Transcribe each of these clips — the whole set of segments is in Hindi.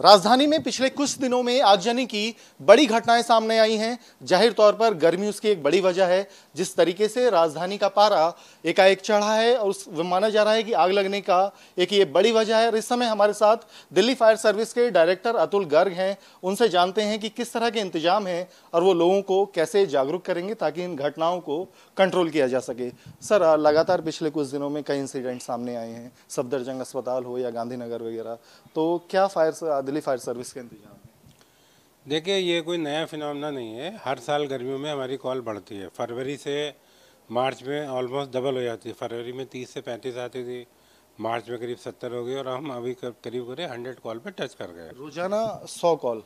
राजधानी में पिछले कुछ दिनों में आगजनी की बड़ी घटनाएं सामने आई हैं जाहिर तौर पर गर्मी उसकी एक बड़ी वजह है जिस तरीके से राजधानी का पारा एकाएक चढ़ा है और उस माना जा रहा है कि आग लगने का एक ये बड़ी वजह है और इस समय हमारे साथ दिल्ली फायर सर्विस के डायरेक्टर अतुल गर्ग हैं उनसे जानते हैं कि किस तरह के इंतजाम हैं और वो लोगों को कैसे जागरूक करेंगे ताकि इन घटनाओं को कंट्रोल किया जा सके सर लगातार पिछले कुछ दिनों में कई इंसिडेंट सामने आए हैं सफदरजंग अस्पताल हो या गांधीनगर वगैरह तो क्या फायर दिल्ली फायर सर्विस के इंतजाम देखिए ये कोई नया फिनमना नहीं है हर साल गर्मियों में हमारी कॉल बढ़ती है फरवरी से मार्च में ऑलमोस्ट डबल हो जाती है फरवरी में तीस से पैंतीस आती थी मार्च में करीब सत्तर हो गई और हम अभी करीब करीब हंड्रेड कॉल पे टच कर गए रोजाना सौ कॉल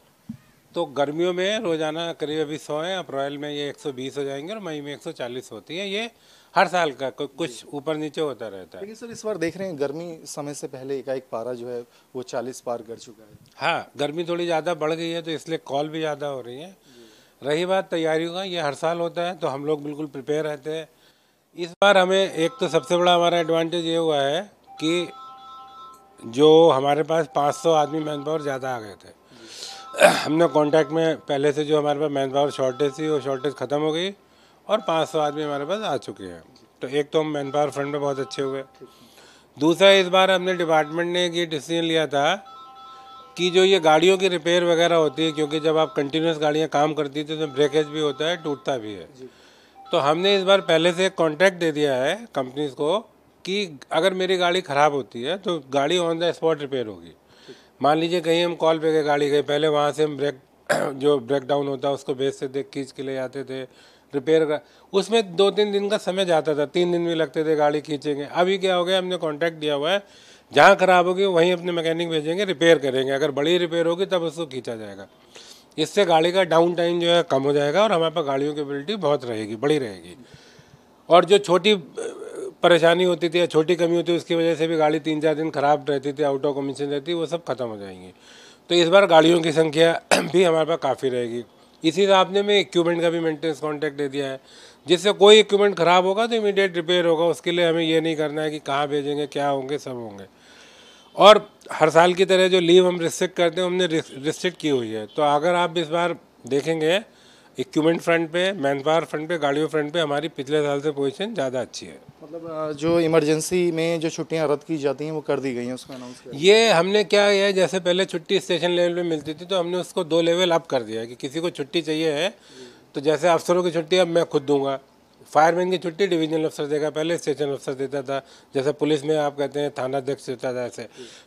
तो गर्मियों में रोज़ाना करीब अभी सौ है अप्रैल में ये 120 हो जाएंगे और मई में 140 होती है ये हर साल का कुछ ऊपर नीचे होता रहता है लेकिन सर इस बार देख रहे हैं गर्मी समय से पहले एकाएक पारा जो है वो 40 पार कर चुका है हाँ गर्मी थोड़ी ज़्यादा बढ़ गई है तो इसलिए कॉल भी ज़्यादा हो रही है रही बात तैयारियों का ये हर साल होता है तो हम लोग बिल्कुल प्रिपेयर रहते हैं इस बार हमें एक तो सबसे बड़ा हमारा एडवांटेज ये हुआ है कि जो हमारे पास पाँच आदमी मैन पावर ज़्यादा आ गए थे हमने कांटेक्ट में पहले से जो हमारे पास मैन पावर शॉर्टेज थी वो शॉर्टेज ख़त्म हो गई और 500 आदमी हमारे पास आ चुके हैं तो एक तो हम मैन पावर फ्रंट में बहुत अच्छे हुए दूसरा इस बार हमने डिपार्टमेंट ने ये डिसीजन लिया था कि जो ये गाड़ियों की रिपेयर वगैरह होती है क्योंकि जब आप कंटिन्यूस गाड़ियाँ काम करती थी तो उसमें ब्रेकेज भी होता है टूटता भी है तो हमने इस बार पहले से एक कॉन्ट्रैक्ट दे दिया है कंपनीज को कि अगर मेरी गाड़ी ख़राब होती है तो गाड़ी ऑन द स्पॉट रिपेयर होगी मान लीजिए कहीं हम कॉल पे गए गाड़ी गए पहले वहाँ से हम ब्रेक जो ब्रेक डाउन होता उसको भेजते थे खींच के ले जाते थे रिपेयर का उसमें दो तीन दिन का समय जाता था तीन दिन भी लगते थे गाड़ी खींचेंगे अभी क्या हो गया हमने कॉन्टैक्ट दिया हुआ है जहाँ ख़राब होगी वहीं अपने मैकेनिक भेजेंगे रिपेयर करेंगे अगर बड़ी रिपेयर होगी तब उसको खींचा जाएगा इससे गाड़ी का डाउन टाइम जो है कम हो जाएगा और हमारे पास गाड़ियों की एबिलिटी बहुत रहेगी बड़ी रहेगी और जो छोटी परेशानी होती थी या छोटी कमी होती उसकी वजह से भी गाड़ी तीन चार दिन ख़राब रहती थी आउट ऑफ कमीशन रहती वो सब ख़त्म हो जाएंगी तो इस बार गाड़ियों की संख्या भी हमारे पास काफ़ी रहेगी इसी हिसाब ने मैं इक्विपमेंट का भी मेंटेनेंस कॉन्टैक्ट दे दिया है जिससे कोई इक्विपमेंट ख़राब होगा तो इमीडिएट रिपेयर होगा उसके लिए हमें ये नहीं करना है कि कहाँ भेजेंगे क्या होंगे सब होंगे और हर साल की तरह जो लीव हम रिस्ट्रिक्ट करते हैं हमने रिस्ट्रिक्ट की हुई है तो अगर आप इस बार देखेंगे इक्विपमेंट फ्रंट पे मैन पावर फ्रंट पे गाड़ियों फ्रंट पे हमारी पिछले साल से पोजीशन ज़्यादा अच्छी है मतलब जो इमरजेंसी में जो छुट्टियां रद्द की जाती हैं वो कर दी गई हैं उसमें अनाउंस ये हमने क्या है जैसे पहले छुट्टी स्टेशन लेवल पे मिलती थी तो हमने उसको दो लेवल अप कर दिया कि किसी को छुट्टी चाहिए है तो जैसे अफसरों की छुट्टी अब मैं खुद दूंगा फायरमैन की छुट्टी डिवीजनल अफसर देगा पहले स्टेशन अफसर देता था जैसे पुलिस में आप कहते हैं थाना अध्यक्ष देता था ऐसे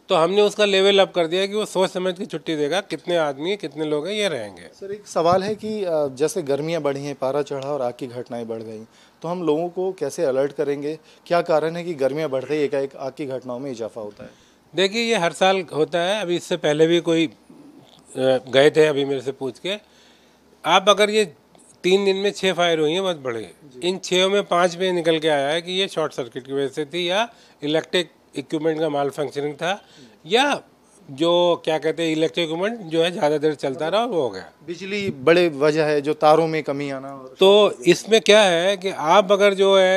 तो हमने उसका लेवल अप कर दिया कि वो सोच समझ के छुट्टी देगा कितने आदमी है कितने लोग हैं ये रहेंगे सर एक सवाल है कि जैसे गर्मियाँ बढ़ी हैं पारा चढ़ा और आग की घटनाएँ बढ़ गई तो हम लोगों को कैसे अलर्ट करेंगे क्या कारण है कि गर्मियाँ बढ़ रही है आग की घटनाओं में इजाफा होता है देखिए ये हर साल होता है अभी इससे पहले भी कोई गए थे अभी मेरे से पूछ के आप अगर ये तीन दिन में छः फायर हुई हैं बहुत बड़े इन छः में पाँच में निकल के आया है कि ये शॉर्ट सर्किट की वजह से थी या इलेक्ट्रिक इक्विपमेंट का माल फंक्शनिंग था या जो क्या कहते हैं इलेक्ट्रिक इक्विपमेंट जो है ज़्यादा देर चलता रहा और वो हो गया बिजली बड़े वजह है जो तारों में कमी आना तो इसमें क्या है कि आप अगर जो है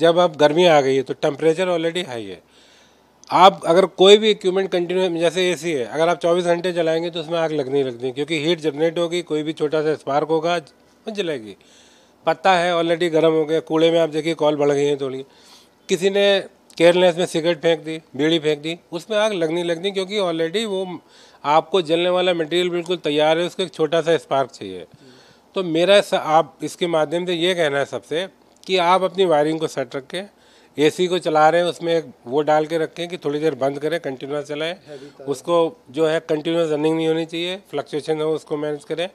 जब आप गर्मी आ गई है तो टेम्परेचर ऑलरेडी हाई है आप अगर कोई भी इक्विपमेंट कंटिन्यू जैसे एसी है अगर आप 24 घंटे चलाएंगे तो उसमें आग लगनी लगती है क्योंकि हीट जनरेट होगी कोई भी छोटा सा स्पार्क होगा पहुँच जाएगी पत्ता है ऑलरेडी गर्म हो गया कूड़े में आप देखिए कॉल बढ़ गई है थोड़ी किसी ने केयरलेस में सिगरेट फेंक दी बीड़ी फेंक दी उसमें आग लगने लगनी क्योंकि ऑलरेडी वो आपको जलने वाला मटेरियल बिल्कुल तैयार है उसको एक छोटा सा स्पार्क चाहिए तो मेरा आप इसके माध्यम से ये कहना है सबसे कि आप अपनी वायरिंग को सेट रखें एसी को चला रहे हैं उसमें एक वो डाल के रखें कि थोड़ी देर बंद करें कंटिन्यूस चलाएं उसको जो है कंटिन्यूस रनिंग नहीं होनी चाहिए फ्लक्चुएशन हो उसको मैनेज करें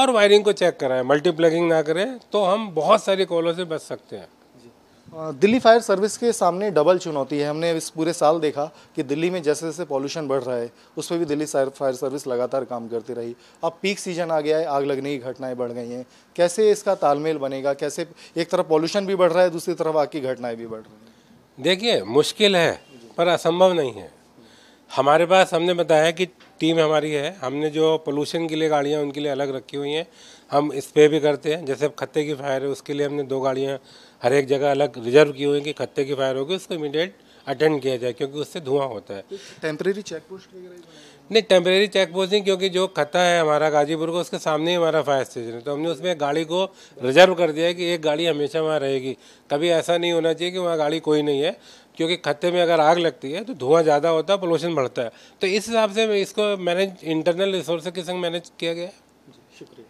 और वायरिंग को चेक कराएं मल्टीप्लगिंग ना करें तो हम बहुत सारी कॉलों से बच सकते हैं दिल्ली फायर सर्विस के सामने डबल चुनौती है हमने इस पूरे साल देखा कि दिल्ली में जैसे जैसे पॉल्यूशन बढ़ रहा है उस पर भी दिल्ली फायर सर्विस लगातार काम करती रही अब पीक सीजन आ गया है आग लगने की घटनाएं बढ़ गई हैं कैसे इसका तालमेल बनेगा कैसे एक तरफ पॉल्यूशन भी बढ़ रहा है दूसरी तरफ आग की घटनाएँ भी बढ़ रही हैं देखिए मुश्किल है पर असंभव नहीं है हमारे पास हमने बताया कि टीम हमारी है हमने जो पोल्यूशन के लिए गाड़ियाँ उनके लिए अलग रखी हुई हैं हम स्प्रे भी करते हैं जैसे अब खत्ते की फायर है उसके लिए हमने दो गाड़ियाँ हर एक जगह अलग रिजर्व की हुई हैं कि खत्ते की फायर होगी उसको इमीडिएट अटेंड किया जाए क्योंकि उससे धुआं होता है टेम्प्रेरी चेक पोस्ट नहीं टेम्प्रेरी चेक पोस्ट नहीं क्योंकि जो खत्ता है हमारा गाजीपुर का उसके सामने ही हमारा फायर स्टेशन है तो हमने उसमें गाड़ी को रिजर्व कर दिया है कि एक गाड़ी हमेशा वहाँ रहेगी कभी ऐसा नहीं होना चाहिए कि वहाँ गाड़ी कोई नहीं है क्योंकि खत्ते में अगर आग लगती है तो धुआं ज़्यादा होता है पोल्यूशन बढ़ता है तो इस हिसाब से इसको मैनेज इंटरनल रिसोर्स के संग मैनेज किया गया है शुक्रिया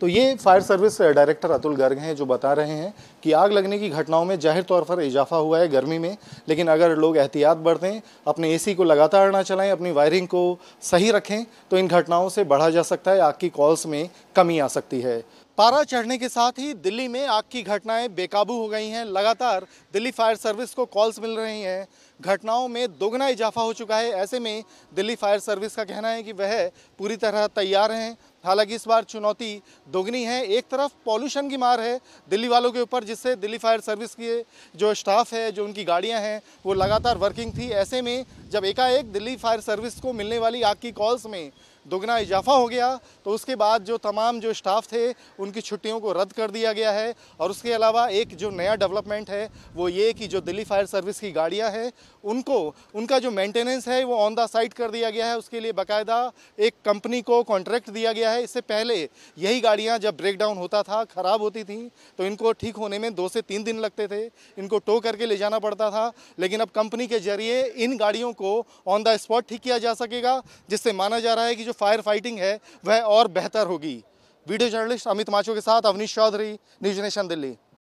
तो ये fire service director Atul Garg हैं जो बता रहे हैं कि आग लगने की घटनाओं में जाहिर तौर पर इजाफा हुआ है गर्मी में लेकिन अगर लोग एहतियात बरतें अपने एसी को लगातार ना चलाएं अपनी वायरिंग को सही रखें तो इन घटनाओं से बढ़ा जा सकता है आग की कॉल्स में कमी आ सकती है पारा चढ़ने के साथ ही दिल्ली में आग की घटनाएं बेकाबू हो गई हैं लगातार दिल्ली फायर सर्विस को कॉल्स मिल रही हैं घटनाओं में दोगुना इजाफा हो चुका है ऐसे में दिल्ली फायर सर्विस का कहना है कि वह पूरी तरह तैयार हैं हालांकि इस बार चुनौती दोगुनी है एक तरफ पॉल्यूशन की मार है दिल्ली वालों के ऊपर जिससे दिल्ली फायर सर्विस के जो स्टाफ है जो उनकी गाड़ियां हैं वो लगातार वर्किंग थी ऐसे में जब एकाएक दिल्ली फायर सर्विस को मिलने वाली आग की कॉल्स में दोगुना इजाफा हो गया तो उसके बाद जो तमाम जो स्टाफ थे उनकी छुट्टियों को रद्द कर दिया गया है और उसके अलावा एक जो नया डेवलपमेंट है वो ये कि जो दिल्ली फायर सर्विस की गाड़ियाँ हैं उनको उनका जो मेंटेनेंस है वो ऑन द साइट कर दिया गया है उसके लिए बाकायदा एक कंपनी को कॉन्ट्रैक्ट दिया गया है इससे पहले यही गाड़ियाँ जब ब्रेक डाउन होता था ख़राब होती थी तो इनको ठीक होने में दो से तीन दिन लगते थे इनको टो करके ले जाना पड़ता था लेकिन अब कंपनी के जरिए इन गाड़ियों को ऑन द स्पॉट ठीक किया जा सकेगा जिससे माना जा रहा है कि जो फायर फाइटिंग है वह और बेहतर होगी वीडियो जर्नलिस्ट अमित माचो के साथ अवनीश चौधरी न्यूज नेशन दिल्ली